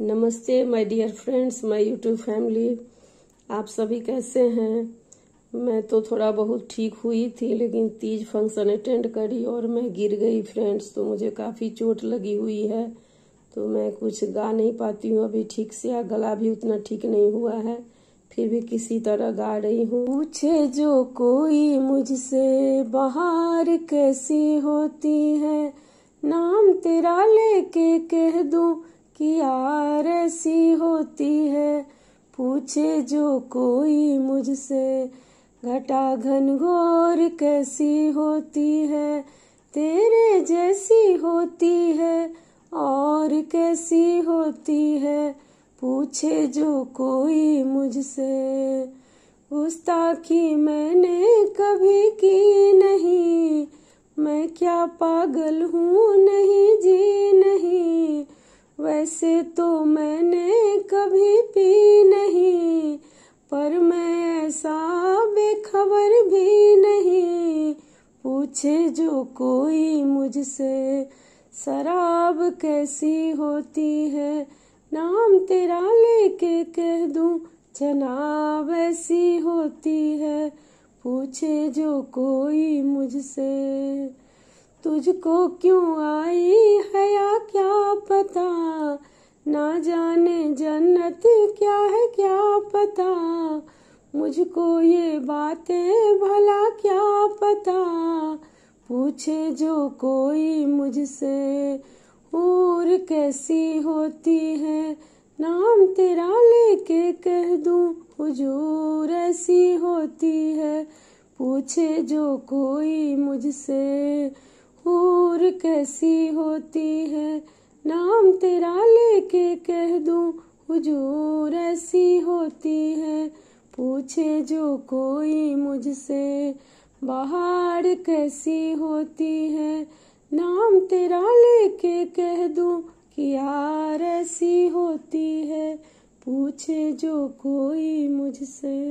नमस्ते my dear friends my YouTube family आप सभी कैसे हैं मैं तो थोड़ा बहुत ठीक हुई थी लेकिन तीज फंक्शन अटेंड करी और मैं गिर गई फ्रेंड्स तो मुझे काफ़ी चोट लगी हुई है तो मैं कुछ गा नहीं पाती हूँ अभी ठीक से या गला भी उतना ठीक नहीं हुआ है फिर भी किसी तरह गा रही हूँ पूछे जो कोई मुझसे बाहर कैसी होती है नाम तेरा लेके कह दूँ की यार ऐसी होती है पूछे जो कोई मुझसे घटा घनघोर कैसी होती है तेरे जैसी होती है और कैसी होती है पूछे जो कोई मुझसे गुस्ताखी मैंने कभी की नहीं मैं क्या पागल हूँ नहीं से तो मैंने कभी पी नहीं पर मैं ऐसा बेखबर भी नहीं पूछे जो कोई मुझसे शराब कैसी होती है नाम तेरा लेके कह दूं जनाब ऐसी होती है पूछे जो कोई मुझसे तुझको क्यों आई है या क्या पता ना जाने जन्नत क्या है क्या पता मुझको ये बातें भला क्या पता पूछे जो कोई मुझसे और कैसी होती है नाम तेरा लेके कह दूं हुजूर ऐसी होती है पूछे जो कोई मुझसे और कैसी होती है नाम तेरा लेके कह दूं हुजूर ऐसी होती है पूछे जो कोई मुझसे बाहर कैसी होती है नाम तेरा लेके कह दूं कि यार ऐसी होती है पूछे जो कोई मुझसे